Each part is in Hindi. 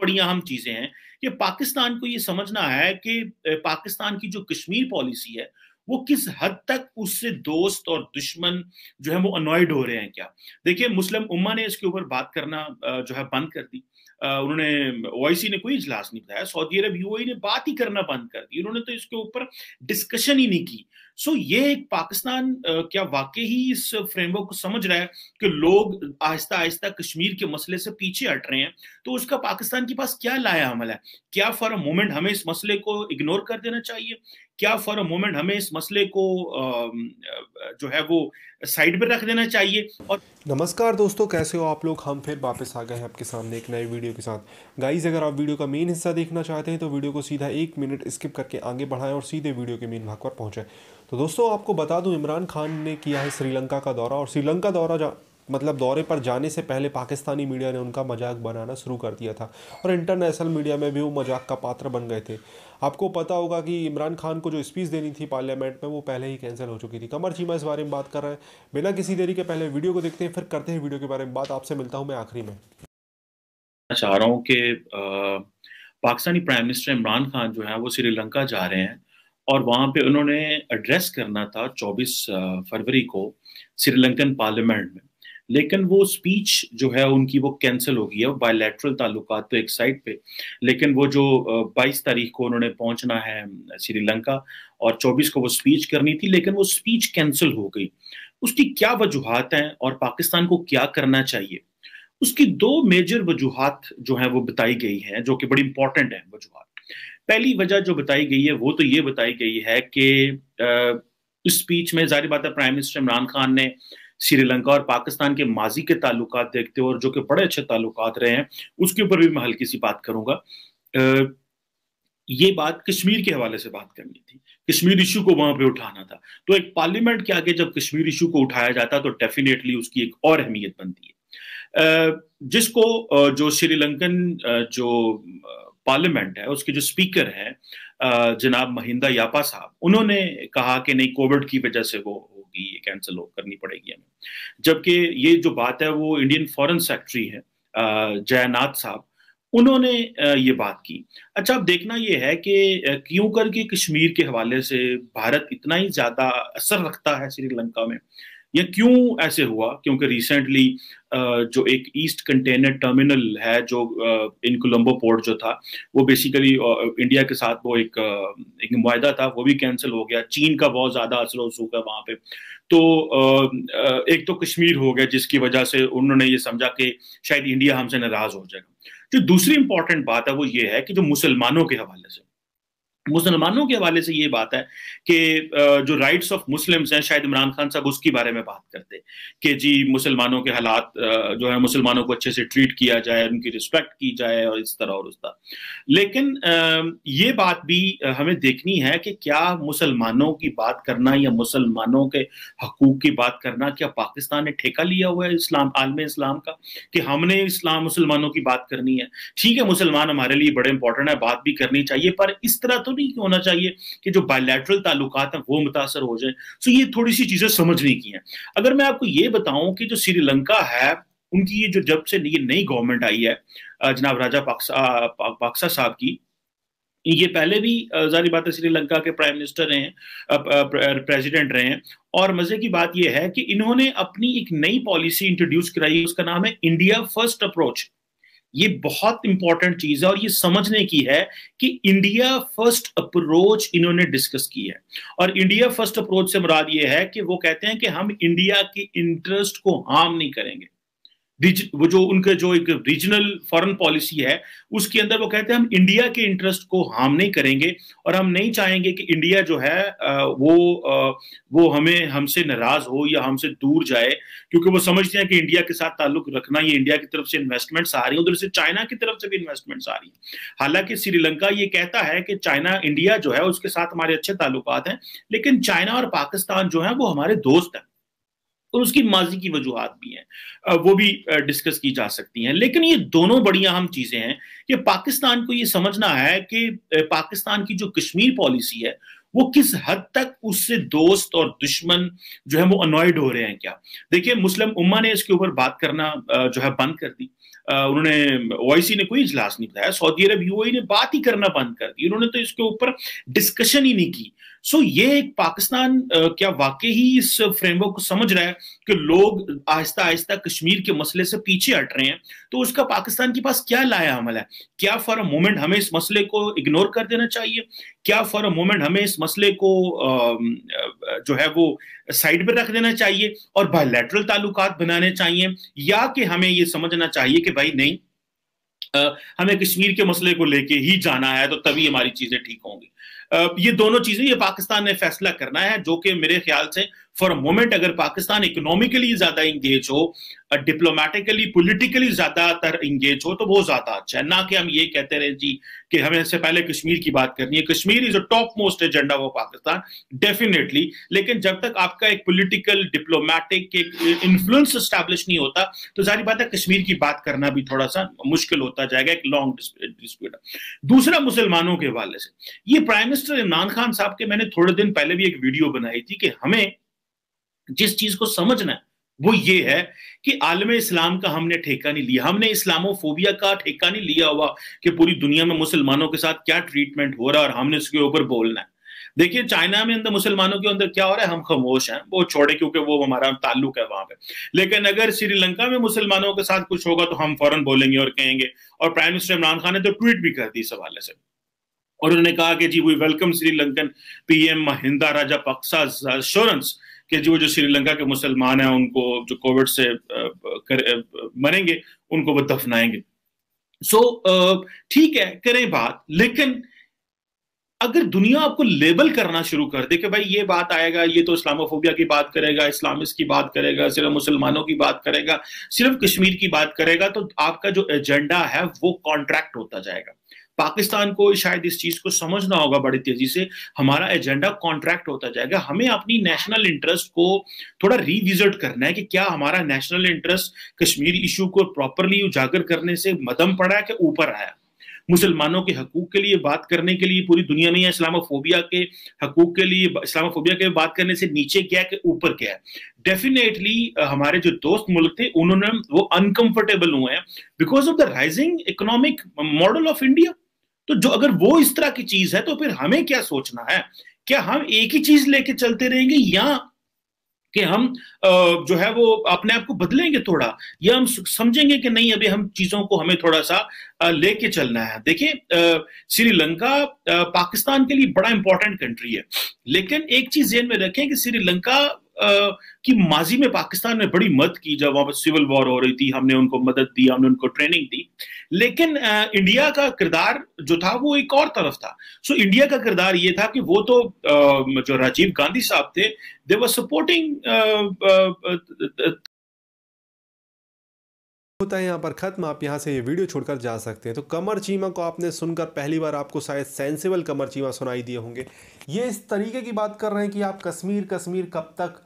बड़ी अहम चीजें हैं कि पाकिस्तान को यह समझना है कि पाकिस्तान की जो कश्मीर पॉलिसी है वो किस हद तक उससे दोस्त और दुश्मन जो है वो अनॉयड हो रहे हैं क्या देखिए मुस्लिम उम्मा ने इसके ऊपर बात करना जो है बंद कर दी उन्होंने ओआईसी ने कोई इजलास नहीं बताया सऊदी अरब यूएई ने बात ही करना बंद कर दी उन्होंने तो इसके ऊपर डिस्कशन ही नहीं की सो ये एक पाकिस्तान क्या वाकई ही इस फ्रेमवर्क को समझ रहा है कि लोग आहिस्ता आहिस्ता कश्मीर के मसले से पीछे हट रहे हैं तो उसका पाकिस्तान के पास क्या लाया अमल है क्या फॉर अ मोमेंट हमें इस मसले को इग्नोर कर देना चाहिए क्या फॉर अ मोमेंट हमें इस मसले को जो है वो साइड पर रख देना चाहिए और नमस्कार दोस्तों कैसे हो आप लोग हम फिर वापस आ गए हैं आपके सामने एक नए वीडियो के साथ गाइज अगर आप वीडियो का मेन हिस्सा देखना चाहते हैं तो वीडियो को सीधा एक मिनट स्किप करके आगे बढ़ाएं और सीधे वीडियो के मेन भाग पर पहुंचे तो दोस्तों आपको बता दूं इमरान खान ने किया है श्रीलंका का दौरा और श्रीलंका दौरा मतलब दौरे पर जाने से पहले पाकिस्तानी मीडिया ने उनका मजाक बनाना शुरू कर दिया था और इंटरनेशनल मीडिया में भी वो मजाक का पात्र बन गए थे आपको पता होगा कि इमरान खान को जो स्पीच देनी थी पार्लियामेंट में वो पहले ही कैंसिल हो चुकी थी कमर चीमा इस बारे में बात कर रहे हैं बिना किसी देरी के पहले वीडियो को देखते हैं फिर करते हैं वीडियो के बारे में बात आपसे मिलता हूँ मैं आखिरी में चाह रहा हूँ कि पाकिस्तानी प्राइम मिनिस्टर इमरान खान जो है वो श्रीलंका जा रहे हैं और वहाँ पे उन्होंने एड्रेस करना था 24 फरवरी को श्रीलंकन पार्लियामेंट में लेकिन वो स्पीच जो है उनकी वो कैंसिल हो गई है बायलैटरल ताल्लुक तो एक साइड पे लेकिन वो जो 22 तारीख को उन्होंने पहुंचना है श्रीलंका और 24 को वो स्पीच करनी थी लेकिन वो स्पीच कैंसिल हो गई उसकी क्या वजूहत हैं और पाकिस्तान को क्या करना चाहिए उसकी दो मेजर वजूहत जो हैं वो बताई गई हैं जो कि बड़ी इंपॉर्टेंट हैं वजूहत पहली वजह जो बताई गई है वो तो ये बताई गई है कि इस स्पीच में जाहिर बात है प्राइम मिनिस्टर इमरान खान ने श्रीलंका और पाकिस्तान के माजी के ताल्लुक देखते हो और जो कि बड़े अच्छे ताल्लुक रहे हैं उसके ऊपर भी मैं हल्की सी बात करूंगा ये बात कश्मीर के हवाले से बात करनी थी कश्मीर इशू को वहां पे उठाना था तो एक पार्लियामेंट के आगे जब कश्मीर इशू को उठाया जाता तो डेफिनेटली उसकी एक और अहमियत बनती है जिसको जो श्रीलंकन जो पार्लियामेंट है उसके जो स्पीकर हैं जनाब महिंदा यापा साहब उन्होंने कहा कि नहीं कोविड की वजह से वो है ये कैंसिल करनी पड़ेगी हमें जबकि ये जो बात है वो इंडियन फॉरेन सेक्रेटरी है जयनाथ साहब उन्होंने ये बात की अच्छा अब देखना ये है कि क्यों करके कश्मीर के हवाले से भारत इतना ही ज्यादा असर रखता है श्रीलंका में ये क्यों ऐसे हुआ क्योंकि रिसेंटली जो एक ईस्ट कंटेनर टर्मिनल है जो इन कोलम्बो पोर्ट जो था वो बेसिकली इंडिया के साथ वो एक एक मुआदा था वो भी कैंसिल हो गया चीन का बहुत ज़्यादा असर रसूख है वहां पे तो एक तो कश्मीर हो गया जिसकी वजह से उन्होंने ये समझा कि शायद इंडिया हमसे नाराज़ हो जाएगा जो दूसरी इंपॉर्टेंट बात है वो ये है कि जो मुसलमानों के हवाले से मुसलमानों के हवाले से ये बात है कि जो राइट्स ऑफ मुस्लिम्स हैं शायद इमरान खान साहब उसके बारे में बात करते कि जी मुसलमानों के हालात जो है मुसलमानों को अच्छे से ट्रीट किया जाए उनकी रिस्पेक्ट की जाए और इस तरह और उस तरह लेकिन ये बात भी हमें देखनी है कि क्या मुसलमानों की बात करना या मुसलमानों के हकूक की बात करना क्या पाकिस्तान ने ठेका लिया हुआ है इस्लाम आलम इस्लाम का कि हमने इस्लाम मुसलमानों की बात करनी है ठीक है मुसलमान हमारे लिए बड़े इंपॉर्टेंट है बात भी करनी चाहिए पर इस तरह तो नहीं होना चाहिए कि जो बायोलैटरल ताल्लुक हैं वो मुतासर हो जाए सो ये थोड़ी सी चीज़ें समझने की हैं अगर मैं आपको ये बताऊं कि जो श्रीलंका है उनकी ये जो जब से ये नई गवर्नमेंट आई है जनाब राजा पाक्सा साहब की ये पहले भी जारी बात है श्रीलंका के प्राइम मिनिस्टर रहे हैं प्रेसिडेंट रहे हैं और मजे की बात यह है कि इन्होंने अपनी एक नई पॉलिसी इंट्रोड्यूस कराई उसका नाम है इंडिया फर्स्ट अप्रोच ये बहुत इंपॉर्टेंट चीज है और ये समझने की है कि इंडिया फर्स्ट अप्रोच इन्होंने डिस्कस की है और इंडिया फर्स्ट अप्रोच से मुराद ये है कि वो कहते हैं कि हम इंडिया की इंटरेस्ट को हार्म नहीं करेंगे वो जो उनके जो एक रीजनल फॉरेन पॉलिसी है उसके अंदर वो कहते हैं हम इंडिया के इंटरेस्ट को हार्म नहीं करेंगे और हम नहीं चाहेंगे कि इंडिया जो है वो वो हमें हमसे नाराज हो या हमसे दूर जाए क्योंकि वो समझते हैं कि इंडिया के साथ ताल्लुक रखना ये इंडिया की तरफ से इन्वेस्टमेंट्स आ रही है उधर से चाइना की तरफ से भी इन्वेस्टमेंट्स आ रही है हालांकि श्रीलंका ये कहता है कि चाइना इंडिया जो है उसके साथ हमारे अच्छे ताल्लुकात हैं लेकिन चाइना और पाकिस्तान जो है वो हमारे दोस्त हैं और उसकी माजी की वजूहत भी हैं वो भी डिस्कस की जा सकती हैं लेकिन ये दोनों बड़ी अहम चीज़ें हैं कि पाकिस्तान को ये समझना है कि पाकिस्तान की जो कश्मीर पॉलिसी है वो किस हद तक उससे दोस्त और दुश्मन जो है वो अनॉयड हो रहे हैं क्या देखिए मुस्लिम उम्मा ने इसके ऊपर बात करना जो है बंद कर दी उन्होंने ओआईसी ने कोई इजलास नहीं बताया सऊदी अरब यूएई ने बात ही करना बंद कर दी उन्होंने तो इसके ऊपर डिस्कशन ही नहीं की सो ये एक पाकिस्तान क्या वाकई ही इस फ्रेमवर्क को समझ रहा है कि लोग आहिस्ता आहिस्ता कश्मीर के मसले से पीछे हट रहे हैं तो उसका पाकिस्तान के पास क्या लाया अमल है क्या फॉर अ मोमेंट हमें इस मसले को इग्नोर कर देना चाहिए क्या फॉर अ मोमेंट हमें इस मसले को जो है वो साइड पर रख देना चाहिए और बायलैटरल ताल्लुकात बनाने चाहिए या कि हमें ये समझना चाहिए कि भाई नहीं हमें कश्मीर के मसले को लेके ही जाना है तो तभी हमारी चीजें ठीक होंगी ये दोनों चीजें ये पाकिस्तान ने फैसला करना है जो कि मेरे ख्याल से फॉर अ मोमेंट अगर पाकिस्तान इकोनॉमिकली ज्यादा इंगेज हो डिप्लोमेटिकली पोलिटिकली ज्यादातर इंगेज हो तो वो ज्यादा अच्छा है ना कि हम ये कहते रहे जी कि हमें इससे पहले कश्मीर की बात करनी है Kashmir is a top most agenda of Pakistan definitely लेकिन जब तक आपका एक पोलिटिकल डिप्लोमेटिक एक इन्फ्लुएंस स्टैब्लिश नहीं होता तो जारी बात है कश्मीर की बात करना भी थोड़ा सा मुश्किल होता जाएगा एक लॉन्ग डिस्प्यूट दूसरा मुसलमानों के हवाले से ये प्राइम मिनिस्टर इमरान खान साहब के मैंने थोड़े दिन पहले भी एक वीडियो बनाई थी कि हमें जिस चीज को समझना है वो ये है कि आलम इस्लाम का हमने ठेका नहीं लिया हमने इस्लामोफोबिया का ठेका नहीं लिया हुआ कि पूरी दुनिया में मुसलमानों के साथ क्या ट्रीटमेंट हो रहा है और हमने उसके ऊपर बोलना है देखिए चाइना में अंदर मुसलमानों के अंदर क्या हो रहा है हम खामोश हैं वो छोड़े क्योंकि वो हमारा ताल्लुक है वहां पे लेकिन अगर श्रीलंका में मुसलमानों के साथ कुछ होगा तो हम फौरन बोलेंगे और कहेंगे और प्राइम मिनिस्टर इमरान खान ने तो ट्वीट भी कर दी इस हवाले से और उन्होंने कहा कि जी we welcome Sri Lankan PM Mahinda Rajapaksa assurance कि जो जो श्रीलंका के मुसलमान हैं उनको जो कोविड से कर, मरेंगे उनको वो दफनाएंगे सो ठीक है करें बात लेकिन अगर दुनिया आपको लेबल करना शुरू कर दे कि भाई ये बात आएगा ये तो इस्लामोफोबिया की बात करेगा इस्लामिस्ट की बात करेगा सिर्फ मुसलमानों की बात करेगा सिर्फ कश्मीर की बात करेगा तो आपका जो एजेंडा है वो कॉन्ट्रैक्ट होता जाएगा पाकिस्तान को शायद इस चीज को समझना होगा बड़ी तेजी से हमारा एजेंडा कॉन्ट्रैक्ट होता जाएगा हमें अपनी नेशनल इंटरेस्ट को थोड़ा रिविजिट करना है कि क्या हमारा नेशनल इंटरेस्ट कश्मीर इशू को प्रॉपरली उजागर करने से मदम पड़ा है कि ऊपर आया मुसलमानों के हकूक के लिए बात करने के लिए पूरी दुनिया में इस्लामोफोबिया के हकूक के लिए इस्लामोफोबिया के बात करने से नीचे क्या है कि ऊपर क्या है डेफिनेटली हमारे जो दोस्त मुल्क थे उन्होंने वो अनकंफर्टेबल हुए हैं because of the rising economic model of India तो जो अगर वो इस तरह की चीज है तो फिर हमें क्या सोचना है क्या हम एक ही चीज लेके चलते रहेंगे या कि हम जो है वो अपने आप को बदलेंगे थोड़ा या हम समझेंगे कि नहीं अभी हम चीजों को हमें थोड़ा सा लेके चलना है देखिए श्रीलंका पाकिस्तान के लिए बड़ा इंपॉर्टेंट कंट्री है लेकिन एक चीज जेन में रखें कि श्रीलंका कि माजी में पाकिस्तान ने बड़ी मदद की जब वहां पर सिविल वॉर हो रही थी हमने उनको मदद दी हमने उनको ट्रेनिंग दी लेकिन इंडिया का किरदार जो था वो एक और तरफ था सो इंडिया का किरदार ये था कि वो तो जो राजीव गांधी साहब थे दे वर सपोर्टिंग होता है यहाँ पर ख़त्म आप यहाँ से ये वीडियो छोड़कर जा सकते हैं तो कमर चीमा को आपने सुनकर पहली बार आपको शायद सेंसिबल कमर चीमा सुनाई दिए होंगे ये इस तरीके की बात कर रहे हैं कि आप कश्मीर कश्मीर कब तक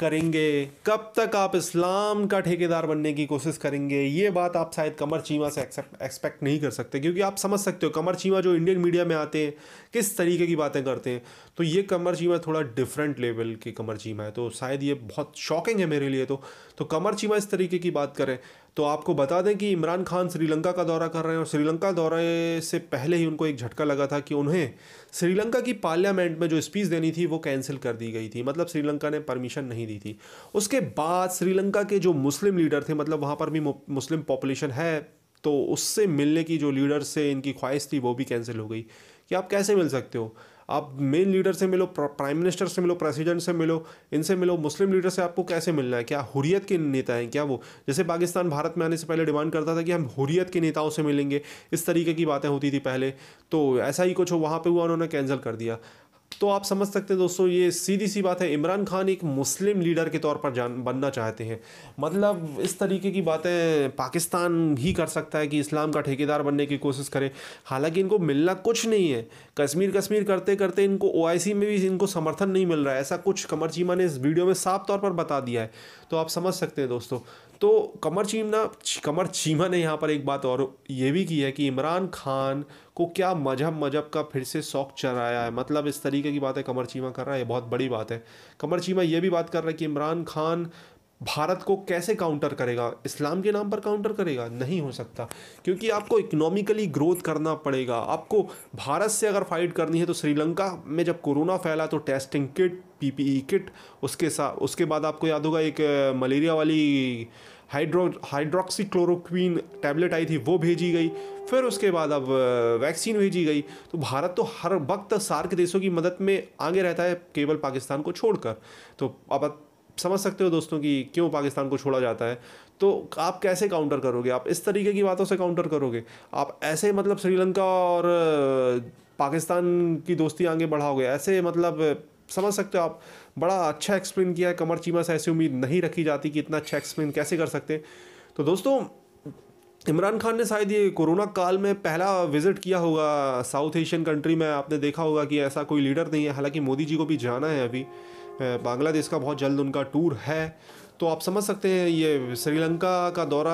करेंगे कब तक आप इस्लाम का ठेकेदार बनने की कोशिश करेंगे ये बात आप शायद कमर चीमा से एक्सपेक्ट नहीं कर सकते क्योंकि आप समझ सकते हो कमर चीमा जो इंडियन मीडिया में आते हैं किस तरीके की बातें करते हैं तो ये कमर चीमा थोड़ा डिफरेंट लेवल की कमर चीमा है तो शायद ये बहुत शॉकिंग है मेरे लिए तो तो कमर चीमा इस तरीके की बात करें तो आपको बता दें कि इमरान खान श्रीलंका का दौरा कर रहे हैं और श्रीलंका दौरे से पहले ही उनको एक झटका लगा था कि उन्हें श्रीलंका की पार्लियामेंट में जो स्पीच देनी थी वो कैंसिल कर दी गई थी मतलब श्रीलंका ने परमिशन नहीं दी थी उसके बाद श्रीलंका के जो मुस्लिम लीडर थे मतलब वहाँ पर भी मुस्लिम पॉपुलेशन है तो उससे मिलने की जो लीडर से इनकी ख्वाहिश थी वो भी कैंसिल हो गई कि आप कैसे मिल सकते हो आप मेन लीडर से मिलो प्राइम मिनिस्टर से मिलो प्रेसिडेंट से मिलो इनसे मिलो मुस्लिम लीडर से आपको कैसे मिलना है क्या हुरियत के नेता हैं क्या वो जैसे पाकिस्तान भारत में आने से पहले डिमांड करता था कि हम हुरियत के नेताओं से मिलेंगे इस तरीके की बातें होती थी पहले तो ऐसा ही कुछ वहाँ पर हुआ उन्होंने कैंसिल कर दिया तो आप समझ सकते हैं दोस्तों ये सीधी सी बात है इमरान खान एक मुस्लिम लीडर के तौर पर जान बनना चाहते हैं मतलब इस तरीके की बातें पाकिस्तान ही कर सकता है कि इस्लाम का ठेकेदार बनने की कोशिश करें हालांकि इनको मिलना कुछ नहीं है कश्मीर कश्मीर करते करते इनको ओ में भी इनको समर्थन नहीं मिल रहा है ऐसा कुछ कमर चीमा ने इस वीडियो में साफ तौर पर बता दिया है तो आप समझ सकते हैं दोस्तों तो कमर चीमना कमर चीमा ने यहाँ पर एक बात और ये भी की है कि इमरान खान को क्या मजहब मजहब का फिर से शौक चराया है मतलब इस तरीके की बात है कमर चीमा कर रहा है ये बहुत बड़ी बात है कमर चीमा ये भी बात कर रहा है कि इमरान खान भारत को कैसे काउंटर करेगा इस्लाम के नाम पर काउंटर करेगा नहीं हो सकता क्योंकि आपको इकोनॉमिकली ग्रोथ करना पड़ेगा आपको भारत से अगर फाइट करनी है तो श्रीलंका में जब कोरोना फैला तो टेस्टिंग किट पीपीई किट उसके साथ उसके बाद आपको याद होगा एक मलेरिया वाली हाइड्रो हाइड्रोक्सीक्लोरोक्वीन टैबलेट आई थी वो भेजी गई फिर उसके बाद अब वैक्सीन भेजी गई तो भारत तो हर वक्त सार्क देशों की मदद में आगे रहता है केवल पाकिस्तान को छोड़कर तो अब समझ सकते हो दोस्तों कि क्यों पाकिस्तान को छोड़ा जाता है तो आप कैसे काउंटर करोगे आप इस तरीके की बातों से काउंटर करोगे आप ऐसे मतलब श्रीलंका और पाकिस्तान की दोस्ती आगे बढ़ाओगे ऐसे मतलब समझ सकते हो आप बड़ा अच्छा एक्सप्लेन किया है कमर चीमा से ऐसी उम्मीद नहीं रखी जाती कि इतना अच्छा एक्सप्लेन कैसे कर सकते तो दोस्तों इमरान खान ने शायद ये कोरोना काल में पहला विज़िट किया होगा साउथ एशियन कंट्री में आपने देखा होगा कि ऐसा कोई लीडर नहीं है हालांकि मोदी जी को भी जाना है अभी बांग्लादेश का बहुत जल्द उनका टूर है तो आप समझ सकते हैं ये श्रीलंका का दौरा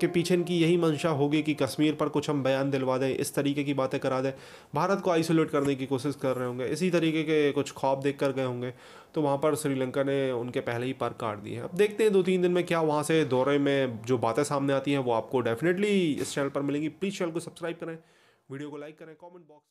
के पीछे इनकी यही मंशा होगी कि कश्मीर पर कुछ हम बयान दिलवा दें इस तरीके की बातें करा दें भारत को आइसोलेट करने की कोशिश कर रहे होंगे इसी तरीके के कुछ ख्वाब देख कर गए होंगे तो वहाँ पर श्रीलंका ने उनके पहले ही पर काट दिए अब देखते हैं दो तीन दिन में क्या वहाँ से दौरे में जो बातें सामने आती हैं वो आपको डेफिनेटली इस चैनल पर मिलेंगी प्लीज़ चैनल को सब्सक्राइब करें वीडियो को लाइक करें कॉमेंट बॉक्स